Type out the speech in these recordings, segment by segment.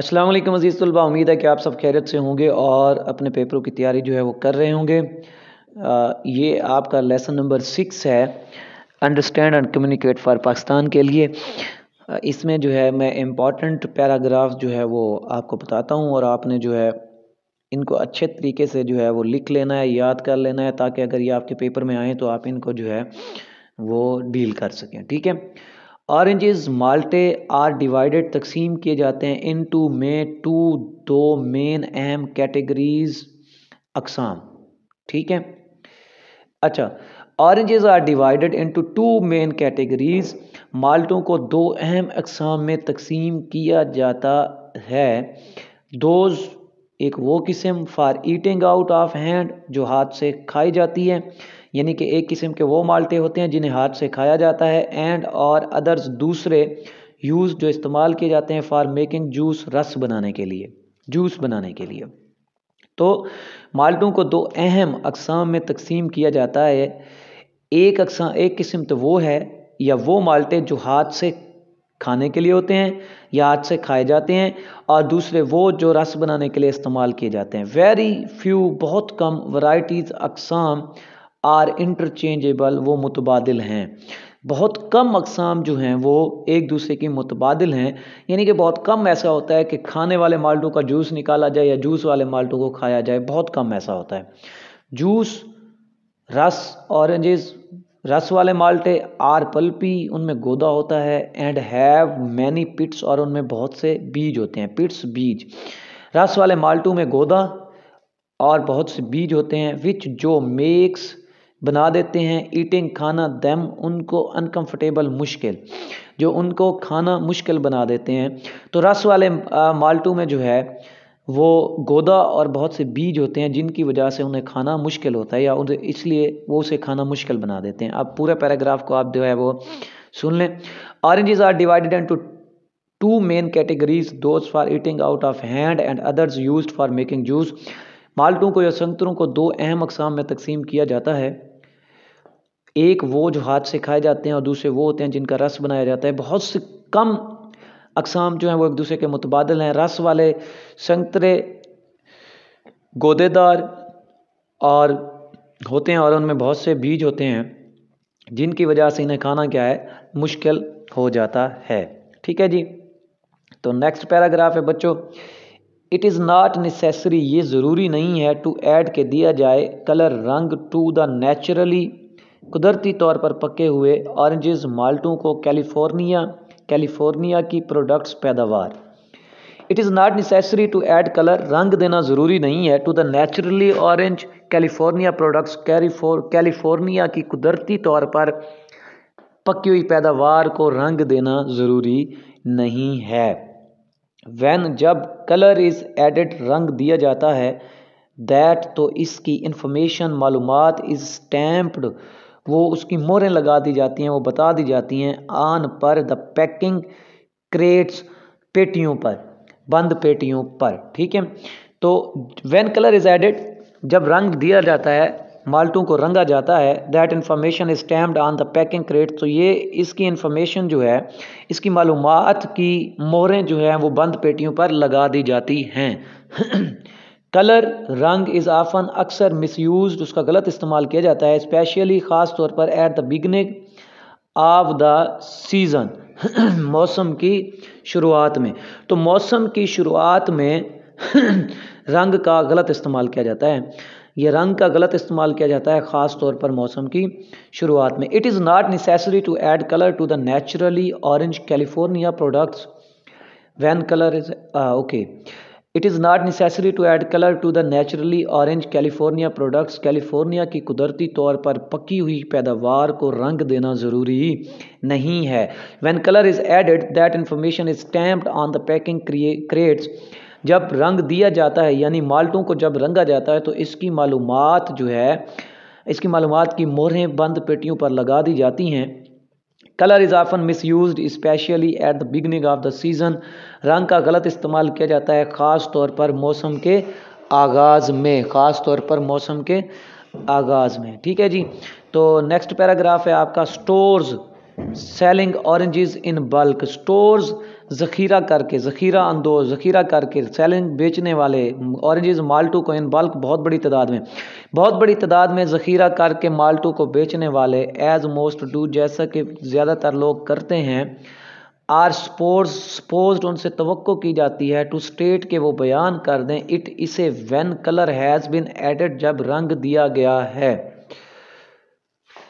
अस्सलाम वालेकुम अज़ीज़ तलबा उम्मीद है कि आप सब खैरियत से होंगे और अपने पेपरों की तैयारी जो है वो कर रहे होंगे ये आपका लेसन नंबर सिक्स है understand and communicate for Pakistan के लिए इसमें जो है मैं इम्पॉर्टेंट पैराग्राफ जो है वो आपको बताता हूँ और आपने जो है इनको अच्छे तरीके से जो है वो लिख लेना है याद कर लेना है ताकि अगर ये आपके पेपर में आएँ तो आप इनको जो है वो डील कर सकें ठीक है ऑरेंजेस माल्टे आर डिवाइडेड तकसीम किए जाते हैं इन टू में टू दो मेन अहम कैटेगरीज अकसाम ठीक है अच्छा oranges are divided into main categories माल्टों को दो अहम अकसाम में तकसीम किया जाता है दोज एक वो किस्म for eating out of hand जो हाथ से खाई जाती है यानी कि एक किस्म के वो माल्टे होते हैं जिन्हें हाथ से खाया जाता है एंड और अदर्स दूसरे यूज़ जो इस्तेमाल किए जाते हैं फॉर मेकिंग जूस रस बनाने के लिए जूस बनाने के लिए तो माल्टों को दो अहम अकसाम में तकसीम किया जाता है एक अकसा एक किस्म तो वो है या वो माल्टे जो हाथ से खाने के लिए होते हैं या हाथ से खाए जाते हैं और दूसरे वो जो रस बनाने के लिए इस्तेमाल किए जाते हैं वेरी फ्यू बहुत कम वाइटीज़ अकसाम आर इंटरचेंजेबल वो मुतबादल हैं बहुत कम अकसाम जो हैं वो एक दूसरे की मुतबादल हैं यानी कि बहुत कम ऐसा होता है कि खाने वाले माल्टों का जूस निकाला जाए या जूस वाले माल्टों को खाया जाए बहुत कम ऐसा होता है जूस रस ऑरेंजेस रस वाले माल्टे आर पल्पी उनमें गोदा होता है एंड हैव मैनी पिट्स और उनमें बहुत से बीज होते हैं पिट्स बीज रस वाले माल्टों में गोदा और बहुत से बीज होते हैं विच जो मेक्स बना देते हैं ईटिंग खाना दैम उनको अनकंफर्टेबल मुश्किल जो उनको खाना मुश्किल बना देते हैं तो रस वाले माल्टू में जो है वो गोदा और बहुत से बीज होते हैं जिनकी वजह से उन्हें खाना मुश्किल होता है या उन्हें इसलिए वो उसे खाना मुश्किल बना देते हैं आप पूरे पैराग्राफ को आप जो है वो सुन लें oranges are divided into two main categories those for eating out of hand and others use for making juice माल्टों को या संतरों को दो अहम अकसाम में तकसीम किया जाता है एक वो जो हाथ से खाए जाते हैं और दूसरे वो होते हैं जिनका रस बनाया जाता है बहुत से कम अकसाम जो हैं वो एक दूसरे के मुतबादल हैं रस वाले संतरे गोदेदार और होते हैं और उनमें बहुत से बीज होते हैं जिनकी वजह से इन्हें खाना क्या है मुश्किल हो जाता है ठीक है जी तो नेक्स्ट पैराग्राफ है बच्चों इट इज़ नॉट नेसेसरी ये ज़रूरी नहीं है टू ऐड के दिया जाए कलर रंग टू द नेचुरली कुदरती तौर पर पके हुए ऑरेंजेस माल्टों को कैलिफोर्निया कैलिफोर्निया की प्रोडक्ट्स पैदावार it is not necessary to add colour रंग देना ज़रूरी नहीं है to the naturally orange California products California California की कुदरती तौर पर पकी हुई पैदावार को रंग देना ज़रूरी नहीं है वैन जब कलर इज़ एडिड रंग दिया जाता है दैट तो इसकी इंफॉर्मेशन मालूम इज़ स्टैम्प्ड वो उसकी मोहरें लगा दी जाती हैं वो बता दी जाती हैं आन पर द पैकिंग क्रेट्स पेटियों पर बंद पेटियों पर ठीक है तो वैन कलर इज एडेड जब रंग दिया जाता है माल्टों को रंगा जाता है that information is stamped on the packing crate तो ये इसकी इन्फॉर्मेशन जो है इसकी मालूम की मोहरें जो हैं वो बंद पेटियों पर लगा दी जाती हैं कलर रंग इज़ आफन अक्सर मिसयूज उसका गलत इस्तेमाल किया जाता है स्पेशली ख़ास तौर पर at the beginning of the season मौसम की शुरुआत में तो मौसम की शुरुआत में रंग का गलत इस्तेमाल किया जाता है यह रंग का गलत इस्तेमाल किया जाता है ख़ास तौर पर मौसम की शुरुआत में it is not necessary to add colour to the naturally orange California products when colour is okay it is not necessary to add colour to the naturally orange California products California की कुदरती तौर पर पकी हुई पैदावार को रंग देना ज़रूरी नहीं है when colour is added that information is stamped on the packing crates जब रंग दिया जाता है यानी माल्टों को जब रंगा जाता है तो इसकी मालूम जो है इसकी मालूम की मोहरें बंद पेटियों पर लगा दी जाती हैं colour is often misuse specially at the beginning of the season रंग का गलत इस्तेमाल किया जाता है ख़ास तौर पर मौसम के आगाज़ में ख़ास तौर पर मौसम के आगाज़ में ठीक है जी तो नेक्स्ट पैराग्राफ है आपका stores selling oranges in bulk stores ज़ख़ीरा करके ज़ख़ीरा अंदोज़ ज़ख़ीरा करके सेलिंग बेचने वाले ऑरेंजेस माल्टू को इन बल्क बहुत बड़ी तादाद में बहुत बड़ी तादाद में ज़ख़ीरा करके माल्टू को बेचने वाले एज़ मोस्ट डू जैसा कि ज़्यादातर लोग करते हैं आर स्पोर्स स्पोज उनसे तो की जाती है टू स्टेट के वो बयान कर दें इट इसे when colour has been added जब रंग दिया गया है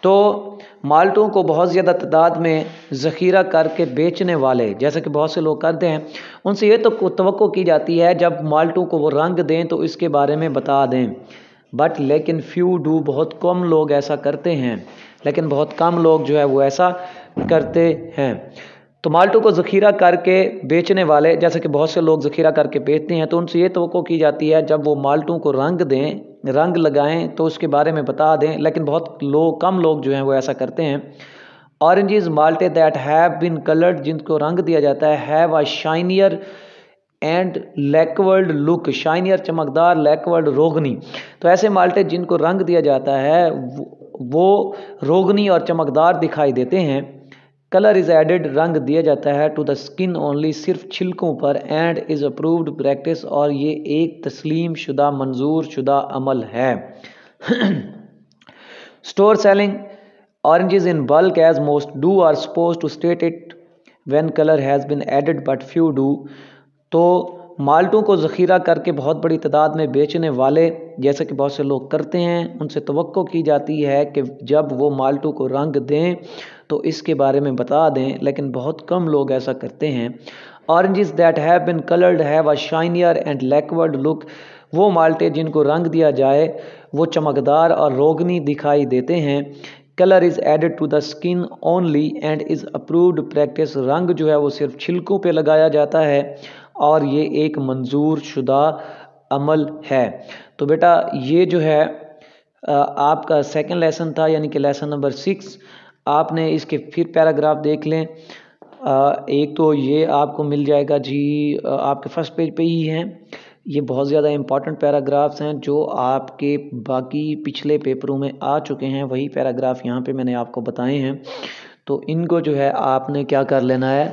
तो माल्टों को बहुत ज़्यादा तादाद में ज़ख़ीरा करके बेचने वाले जैसे कि बहुत से लोग करते हैं उनसे ये तो तो की जाती है जब माल्टों को वो रंग दें तो इसके बारे में बता दें बट लेकिन फ्यू डू बहुत कम लोग ऐसा करते हैं लेकिन बहुत कम लोग जो है वो ऐसा करते हैं तो माल्टों को ज़ख़ीरा करके बेचने वाले जैसे कि बहुत से लोग ज़ख़ीरा करके बेचते हैं तो उनसे ये तो की जाती है जब वो माल्टों को रंग दें रंग लगाएं तो उसके बारे में बता दें लेकिन बहुत लोग कम लोग जो हैं वो ऐसा करते हैं ऑरेंज इज़ माल्टे दैट हैव बिन कलर्ड जिनको रंग दिया जाता है have a shinier and lacquered look shinier चमकदार लैकवर्ड रोगनी तो ऐसे माल्टे जिनको रंग दिया जाता है वो रोगनी और चमकदार दिखाई देते हैं कलर इज एडेड रंग दिया जाता है टू द स्किन ओनली सिर्फ छिलकों पर एंड इज़ अप्रूव्ड प्रैक्टिस और ये एक तस्लीम शुदा मंजूर शुदा अमल है store selling oranges in bulk as most do are suppose to state it when colour has been added but few do तो माल्टों को जखीरा करके बहुत बड़ी तादाद में बेचने वाले जैसे कि बहुत से लोग करते हैं उनसे तो की जाती है कि जब वो माल्टों को रंग दें तो इसके बारे में बता दें लेकिन बहुत कम लोग ऐसा करते हैं oranges that have been coloured have a shinier and lacquered look वो माल्टे जिनको रंग दिया जाए वो चमकदार और रोगनी दिखाई देते हैं colour is added to the skin only and is approved practice रंग जो है वो सिर्फ छिलकों पे लगाया जाता है और ये एक मंजूर शुदा अमल है तो बेटा ये जो है आपका सेकेंड लेसन था यानी कि लेसन नंबर सिक्स आपने इसके फिर पैराग्राफ देख लें एक तो ये आपको मिल जाएगा जी आपके फर्स्ट पेज पे ही हैं ये बहुत ज़्यादा इंपॉर्टेंट पैराग्राफ्स हैं जो आपके बाकी पिछले पेपरों में आ चुके हैं वही पैराग्राफ यहाँ पे मैंने आपको बताए हैं तो इनको जो है आपने क्या कर लेना है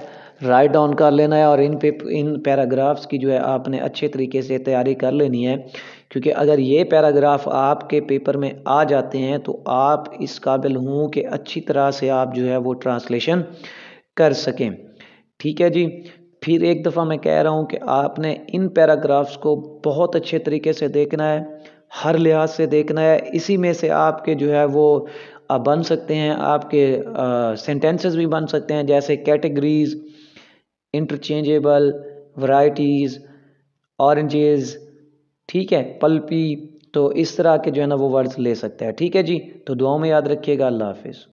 राइट डाउन कर लेना है और इन पे इन पैराग्राफ्स की जो है आपने अच्छे तरीके से तैयारी कर लेनी है क्योंकि अगर ये पैराग्राफ आपके पेपर में आ जाते हैं तो आप इस काबिल हूँ कि अच्छी तरह से आप जो है वो ट्रांसलेशन कर सकें ठीक है जी फिर एक दफ़ा मैं कह रहा हूँ कि आपने इन पैराग्राफ्स को बहुत अच्छे तरीके से देखना है हर लिहाज से देखना है इसी में से आपके जो है वो बन सकते हैं आपके सेंटेंसेस भी बन सकते हैं जैसे कैटेगरीज़ इंटरचेंजेबल वाइटीज़ ऑरेंजेस ठीक है पल्पी तो इस तरह के जो है ना वो वर्ड्स ले सकते हैं ठीक है जी तो दुआओं में याद रखिएगा अल्लाह हाफिज़